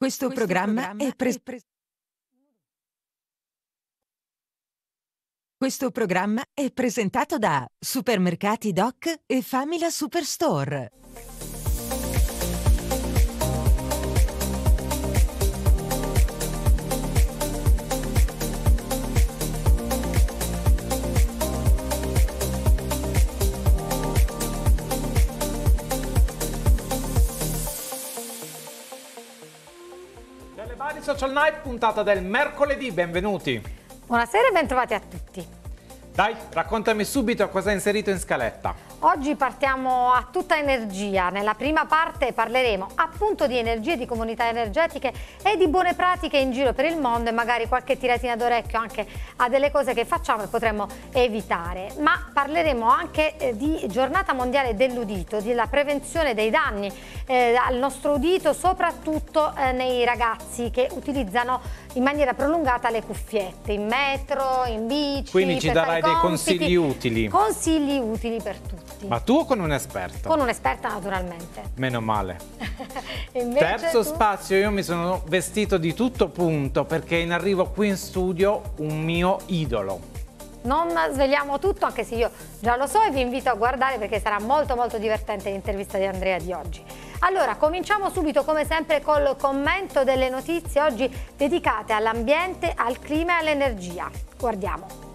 Questo, Questo programma, programma è pres- Questo programma è presentato da Supermercati Doc e Famila Superstore. Bari Social Night, puntata del mercoledì, benvenuti. Buonasera e bentrovati a tutti. Dai, raccontami subito cosa hai inserito in scaletta. Oggi partiamo a tutta energia. Nella prima parte parleremo appunto di energie, di comunità energetiche e di buone pratiche in giro per il mondo e magari qualche tiratina d'orecchio anche a delle cose che facciamo e potremmo evitare. Ma parleremo anche eh, di giornata mondiale dell'udito, della prevenzione dei danni eh, al nostro udito, soprattutto eh, nei ragazzi che utilizzano in maniera prolungata le cuffiette, in metro, in bici. Quindi ci darai compiti, dei consigli utili. Consigli utili per tutti tutti. Ma tu o con un'esperta? Con un'esperta naturalmente. Meno male. Terzo tu? spazio, io mi sono vestito di tutto punto perché in arrivo qui in studio un mio idolo. Non svegliamo tutto, anche se io già lo so e vi invito a guardare perché sarà molto molto divertente l'intervista di Andrea di oggi. Allora, cominciamo subito come sempre col commento delle notizie oggi dedicate all'ambiente, al clima e all'energia. Guardiamo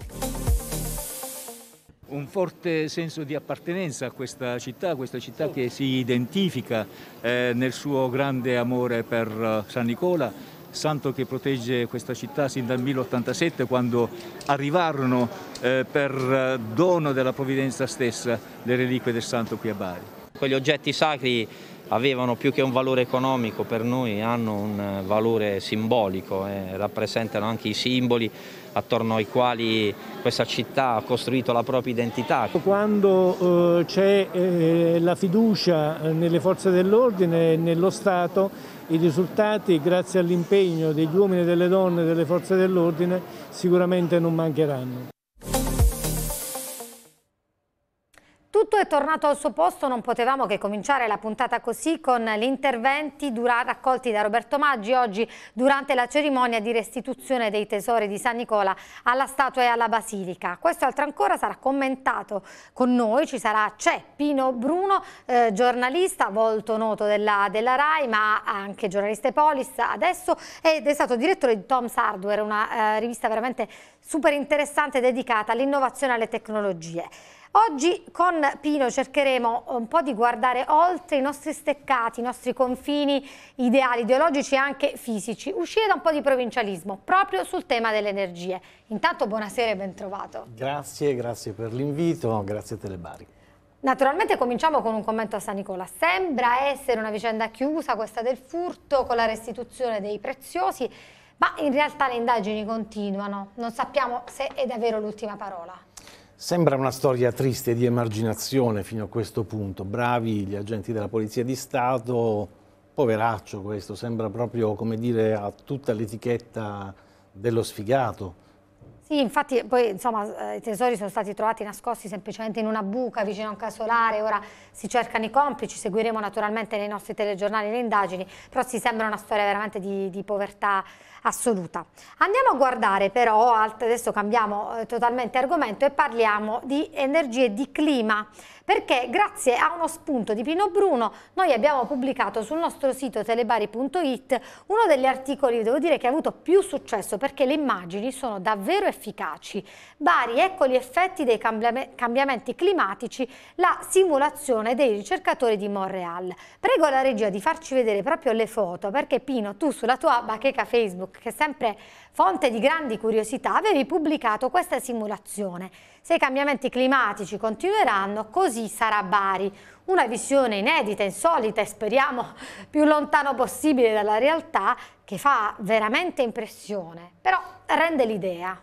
un forte senso di appartenenza a questa città, questa città che si identifica eh, nel suo grande amore per eh, San Nicola, santo che protegge questa città sin dal 1087 quando arrivarono eh, per eh, dono della provvidenza stessa le reliquie del santo qui a Bari. Quegli oggetti sacri avevano più che un valore economico per noi, hanno un eh, valore simbolico, eh, rappresentano anche i simboli attorno ai quali questa città ha costruito la propria identità. Quando eh, c'è eh, la fiducia nelle forze dell'ordine e nello Stato, i risultati, grazie all'impegno degli uomini e delle donne delle forze dell'ordine, sicuramente non mancheranno. Tutto è tornato al suo posto, non potevamo che cominciare la puntata così con gli interventi raccolti da Roberto Maggi oggi durante la cerimonia di restituzione dei tesori di San Nicola alla statua e alla basilica. Questo altro ancora sarà commentato con noi, ci sarà c'è Pino Bruno, eh, giornalista molto noto della, della, RAI ma anche giornalista Polis adesso ed è stato direttore di Tom's Hardware, una eh, rivista veramente super interessante dedicata all'innovazione e alle tecnologie. Oggi con Pino cercheremo un po' di guardare oltre i nostri steccati, i nostri confini ideali, ideologici e anche fisici, uscire da un po' di provincialismo proprio sul tema delle energie. Intanto buonasera e ben trovato. Grazie, grazie per l'invito, grazie a Telebari. Naturalmente cominciamo con un commento a San Nicola. Sembra essere una vicenda chiusa questa del furto con la restituzione dei preziosi, ma in realtà le indagini continuano. Non sappiamo se è davvero l'ultima parola. Sembra una storia triste di emarginazione fino a questo punto. Bravi gli agenti della Polizia di Stato, poveraccio questo, sembra proprio come dire a tutta l'etichetta dello sfigato. Sì, infatti poi insomma, eh, i tesori sono stati trovati nascosti semplicemente in una buca vicino a un casolare, ora si cercano i complici, seguiremo naturalmente nei nostri telegiornali le indagini, però si sembra una storia veramente di, di povertà assoluta. Andiamo a guardare però, adesso cambiamo eh, totalmente argomento e parliamo di energie di clima, perché grazie a uno spunto di Pino Bruno noi abbiamo pubblicato sul nostro sito telebari.it uno degli articoli, devo dire, che ha avuto più successo perché le immagini sono davvero efficaci. Bari, ecco gli effetti dei cambiamenti climatici, la simulazione dei ricercatori di Montreal. Prego la regia di farci vedere proprio le foto, perché Pino, tu sulla tua bacheca Facebook che è sempre fonte di grandi curiosità, avevi pubblicato questa simulazione. Se i cambiamenti climatici continueranno, così sarà Bari. Una visione inedita, insolita e speriamo più lontano possibile dalla realtà che fa veramente impressione, però rende l'idea.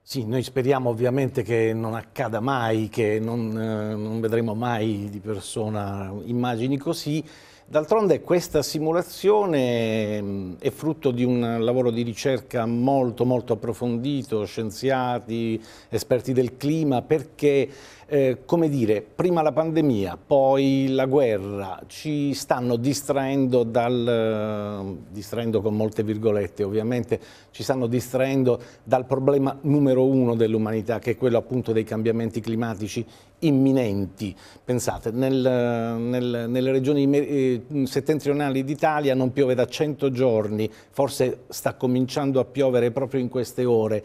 Sì, noi speriamo ovviamente che non accada mai, che non, eh, non vedremo mai di persona immagini così, D'altronde questa simulazione mm, è frutto di un lavoro di ricerca molto molto approfondito, scienziati, esperti del clima, perché eh, come dire, prima la pandemia, poi la guerra, ci stanno distraendo, dal, eh, distraendo con molte virgolette ovviamente, ci stanno distraendo dal problema numero uno dell'umanità che è quello appunto dei cambiamenti climatici imminenti. Pensate, nel, nel, nelle regioni eh, settentrionali d'Italia non piove da 100 giorni, forse sta cominciando a piovere proprio in queste ore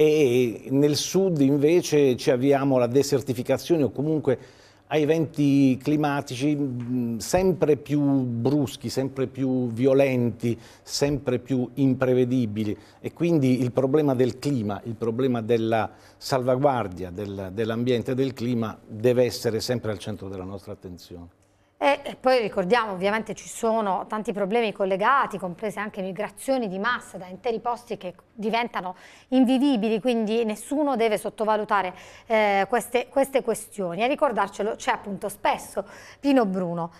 e nel sud invece ci avviamo alla desertificazione o comunque a eventi climatici sempre più bruschi, sempre più violenti, sempre più imprevedibili e quindi il problema del clima, il problema della salvaguardia del, dell'ambiente e del clima deve essere sempre al centro della nostra attenzione. E, e poi ricordiamo, ovviamente ci sono tanti problemi collegati, comprese anche migrazioni di massa da interi posti che diventano invivibili, quindi nessuno deve sottovalutare eh, queste, queste questioni. A ricordarcelo c'è appunto spesso Pino Bruno.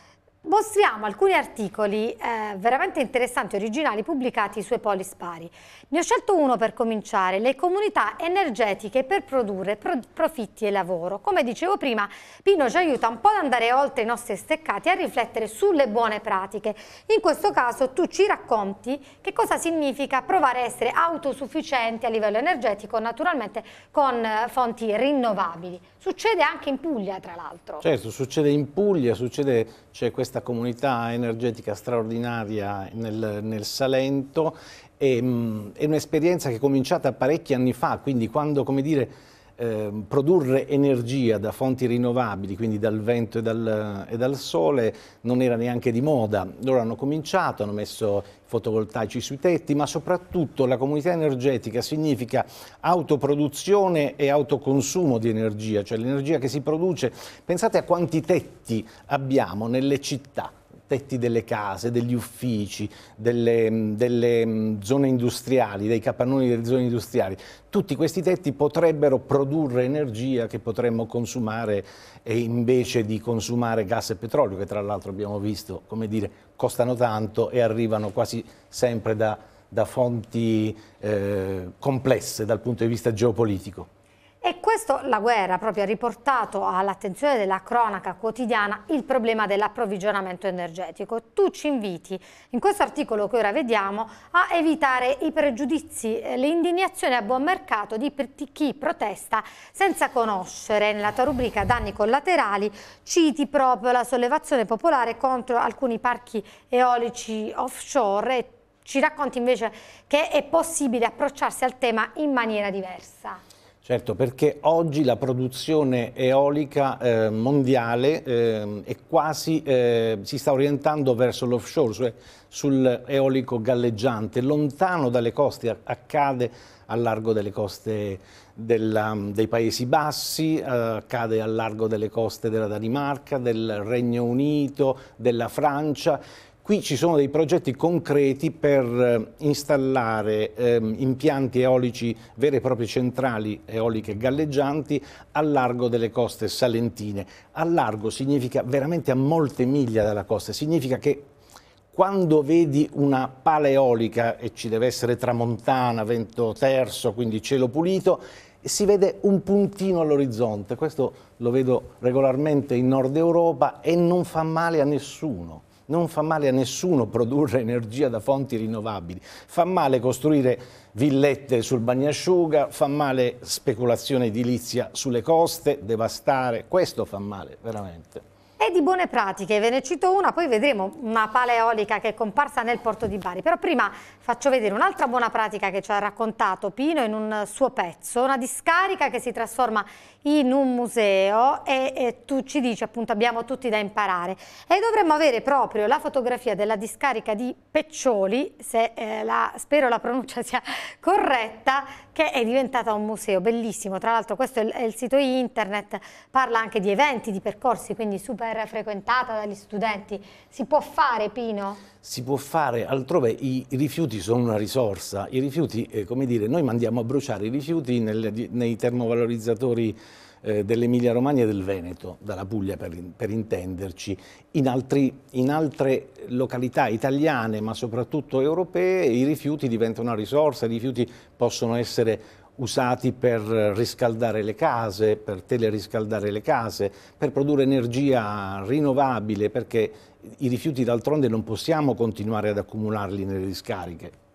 Mostriamo alcuni articoli eh, veramente interessanti e originali pubblicati sui Polispari. Ne ho scelto uno per cominciare, le comunità energetiche per produrre pro profitti e lavoro. Come dicevo prima, Pino ci aiuta un po' ad andare oltre i nostri steccati e a riflettere sulle buone pratiche. In questo caso tu ci racconti che cosa significa provare a essere autosufficienti a livello energetico, naturalmente con eh, fonti rinnovabili. Succede anche in Puglia, tra l'altro. Certo, succede in Puglia, succede, c'è cioè questa questa comunità energetica straordinaria nel, nel Salento è, mm, è un'esperienza che è cominciata parecchi anni fa, quindi quando, come dire, Ehm, produrre energia da fonti rinnovabili, quindi dal vento e dal, e dal, sole, non era neanche di moda. Loro hanno cominciato, hanno messo fotovoltaici sui tetti, ma soprattutto la comunità energetica significa autoproduzione e autoconsumo di energia, cioè l'energia che si produce. Pensate a quanti tetti abbiamo nelle città tetti delle case, degli uffici, delle, mm, delle mm, zone industriali, dei capannoni delle zone industriali. Tutti questi tetti potrebbero produrre energia che potremmo consumare invece di consumare gas e petrolio, che tra l'altro abbiamo visto, come dire, costano tanto e arrivano quasi sempre da da fonti eh, complesse dal punto di vista geopolitico. E questo la guerra proprio ha riportato all'attenzione della cronaca quotidiana il problema dell'approvvigionamento energetico. Tu ci inviti in questo articolo che ora vediamo a evitare i pregiudizi, eh, le indignazioni a buon mercato di chi protesta senza conoscere. Nella tua rubrica danni collaterali citi proprio la sollevazione popolare contro alcuni parchi eolici offshore e ci racconti invece che è possibile approcciarsi al tema in maniera diversa. Certo, perché oggi la produzione eolica eh, mondiale eh, è quasi, eh, si sta orientando verso l'offshore, cioè sul eolico galleggiante, lontano dalle coste, accade a largo delle coste della, dei Paesi Bassi, accade al largo delle coste della Danimarca, del Regno Unito, della Francia Qui ci sono dei progetti concreti per eh, installare ehm, impianti eolici, vere e proprie centrali eoliche galleggianti a largo delle coste salentine. A largo significa veramente a molte miglia dalla costa, significa che quando vedi una pala eolica, e ci deve essere tramontana, vento terzo, quindi cielo pulito, si vede un puntino all'orizzonte. Questo lo vedo regolarmente in Nord Europa e non fa male a nessuno. Non fa male a nessuno produrre energia da fonti rinnovabili, fa male costruire villette sul bagnasciuga, fa male speculazione edilizia sulle coste, devastare, questo fa male veramente e di buone pratiche. Ve ne cito una, poi vedremo una pala eolica che è comparsa nel porto di Bari. Però prima faccio vedere un'altra buona pratica che ci ha raccontato Pino in un suo pezzo, una discarica che si trasforma in un museo e, e tu ci dici appunto abbiamo tutti da imparare. E dovremmo avere proprio la fotografia della discarica di Peccioli, se eh, la, spero la pronuncia sia corretta, che è diventata un museo bellissimo. Tra l'altro questo è il, sito internet, parla anche di eventi, di percorsi, quindi super frequentata dagli studenti. Si può fare, Pino? Si può fare, altrove i, rifiuti sono una risorsa. I rifiuti, eh, come dire, noi mandiamo a bruciare i rifiuti nel, nei termovalorizzatori eh, dell'Emilia Romagna e del Veneto, dalla Puglia per, per intenderci, in, altri, in altre località italiane ma soprattutto europee i rifiuti diventano una risorsa, i rifiuti possono essere usati per riscaldare le case, per teleriscaldare le case, per produrre energia rinnovabile, perché i rifiuti d'altronde non possiamo continuare ad accumularli nelle discariche.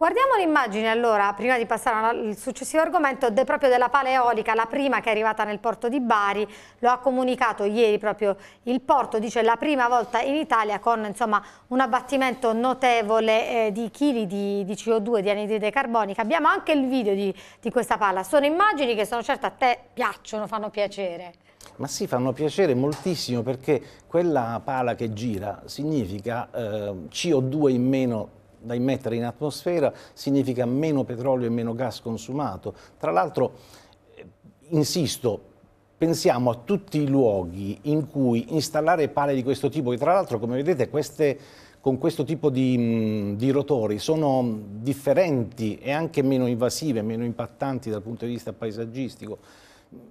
Guardiamo l'immagine allora, prima di passare al successivo argomento, de proprio della pala eolica, la prima che è arrivata nel porto di Bari, lo ha comunicato ieri proprio il porto, dice la prima volta in Italia con insomma, un abbattimento notevole eh, di chili di, di, CO2, di anidride carbonica. Abbiamo anche il video di, di questa pala, sono immagini che sono certa a te piacciono, fanno piacere. Ma sì, fanno piacere moltissimo perché quella pala che gira significa eh, CO2 in meno da immettere in atmosfera significa meno petrolio e meno gas consumato. Tra l'altro, eh, insisto, pensiamo a tutti i luoghi in cui installare pale di questo tipo, che tra l'altro come vedete queste, con questo tipo di, mm, di, rotori sono differenti e anche meno invasive, meno impattanti dal punto di vista paesaggistico.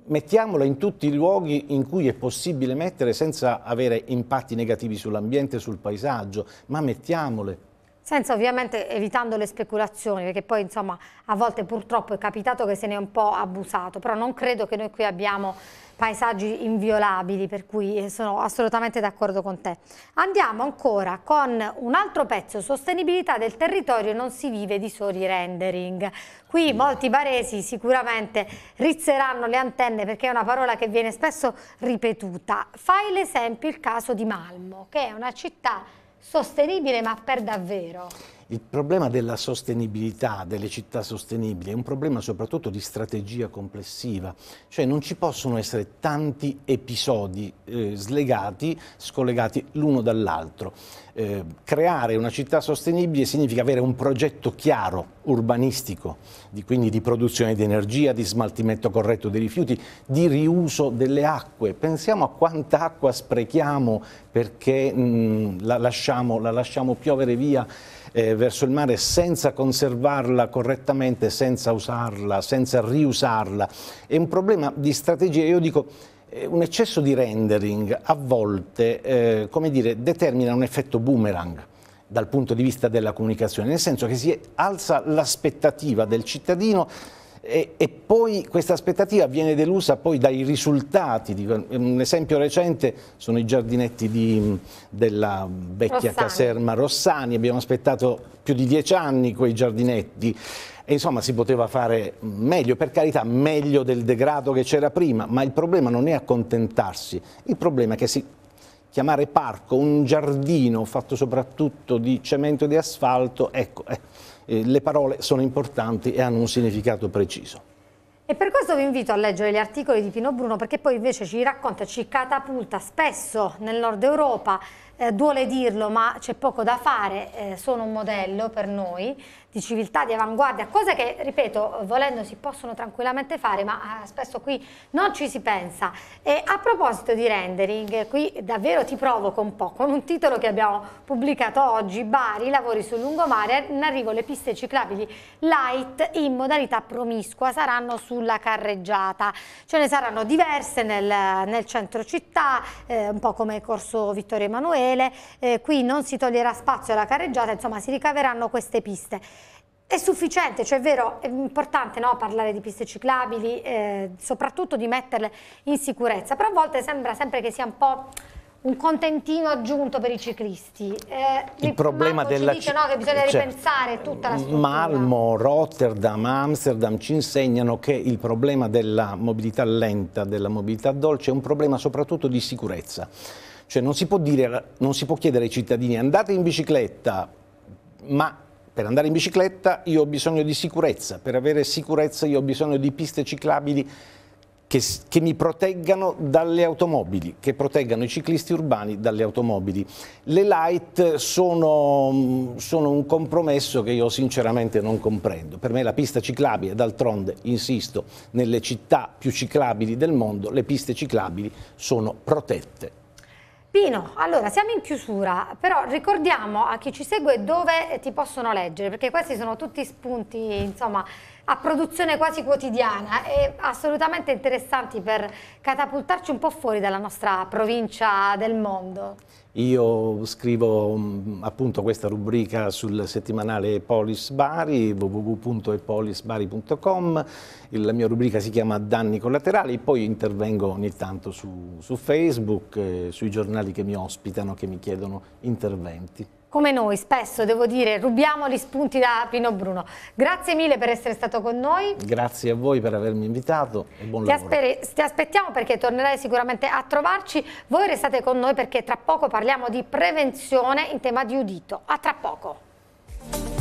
Mettiamola in tutti i luoghi in cui è possibile mettere senza avere impatti negativi sull'ambiente, sul paesaggio, ma mettiamole senza ovviamente evitando le speculazioni, perché poi insomma a volte purtroppo è capitato che se ne è un po' abusato, però non credo che noi qui abbiamo paesaggi inviolabili, per cui eh, sono assolutamente d'accordo con te. Andiamo ancora con un altro pezzo, sostenibilità del territorio non si vive di soli rendering. Qui molti baresi sicuramente rizzeranno le antenne perché è una parola che viene spesso ripetuta. Fai l'esempio il caso di Malmo, che è una città sostenibile ma per davvero. Il problema della sostenibilità delle città sostenibili è un problema soprattutto di strategia complessiva, cioè non ci possono essere tanti episodi eh, slegati, scollegati l'uno dall'altro. Eh, creare una città sostenibile significa avere un progetto chiaro, urbanistico, di, quindi di produzione di energia, di smaltimento corretto dei rifiuti, di riuso delle acque. Pensiamo a quanta acqua sprechiamo perché mh, mm, la, lasciamo, la lasciamo piovere via eh, verso il mare senza conservarla correttamente, senza usarla, senza riusarla. È un problema di strategia, io dico eh, un eccesso di rendering a volte eh, come dire, determina un effetto boomerang dal punto di vista della comunicazione, nel senso che si alza l'aspettativa del cittadino e, e poi questa aspettativa viene delusa poi dai risultati. Un esempio recente sono i giardinetti di, della vecchia Rossani. caserma Rossani, abbiamo aspettato più di dieci anni quei giardinetti e insomma si poteva fare meglio, per carità meglio del degrado che c'era prima, ma il problema non è accontentarsi, il problema è che si chiamare parco un giardino fatto soprattutto di cemento e di asfalto, ecco... Eh eh, le parole sono importanti e hanno un significato preciso. E per questo vi invito a leggere gli articoli di Pino Bruno perché poi invece ci racconta, ci catapulta spesso nel nord Europa eh, duole dirlo, ma c'è poco da fare, eh, sono un modello per noi di civiltà, di avanguardia, cose che, ripeto, volendo si possono tranquillamente fare, ma eh, spesso qui non ci si pensa. E a proposito di rendering, qui davvero ti provoco un po' con un titolo che abbiamo pubblicato oggi, Bari, lavori sul lungomare, in arrivo le piste ciclabili light in modalità promiscua, saranno sulla carreggiata. Ce ne saranno diverse nel, nel centro città, eh, un po' come corso Vittorio Emanuele, Gabriele, eh, qui non si toglierà spazio alla carreggiata, insomma si ricaveranno queste piste. È sufficiente, cioè è vero, è importante no, parlare di piste ciclabili, eh, soprattutto di metterle in sicurezza, però a volte sembra sempre che sia un po' un contentino aggiunto per i ciclisti. Eh, il problema della ci dice, no, che bisogna cioè, ripensare tutta la struttura. Malmo, Rotterdam, Amsterdam ci insegnano che il problema della mobilità lenta, della mobilità dolce è un problema soprattutto di sicurezza. Cioè non si può, dire, non si può chiedere ai cittadini andate in bicicletta, ma per andare in bicicletta io ho bisogno di sicurezza, per avere sicurezza io ho bisogno di piste ciclabili che, che, mi proteggano dalle automobili, che proteggano i ciclisti urbani dalle automobili. Le light sono, sono un compromesso che io sinceramente non comprendo. Per me la pista ciclabile, d'altronde, insisto, nelle città più ciclabili del mondo, le piste ciclabili sono protette Pino, allora siamo in chiusura, però ricordiamo a chi ci segue dove ti possono leggere, perché questi sono tutti spunti, insomma, a produzione quasi quotidiana e assolutamente interessanti per catapultarci un po' fuori dalla nostra provincia del mondo. Io scrivo mm, appunto questa rubrica sul settimanale Polis Bari, www.epolisbari.com, la mia rubrica si chiama Danni collaterali, poi intervengo ogni tanto su, su Facebook, sui giornali che mi ospitano, che mi chiedono interventi come noi, spesso devo dire, rubiamo gli spunti da Pino Bruno. Grazie mille per essere stato con noi. Grazie a voi per avermi invitato e buon ti lavoro. ti aspettiamo perché tornerai sicuramente a trovarci. Voi restate con noi perché tra poco parliamo di prevenzione in tema di udito. A tra poco.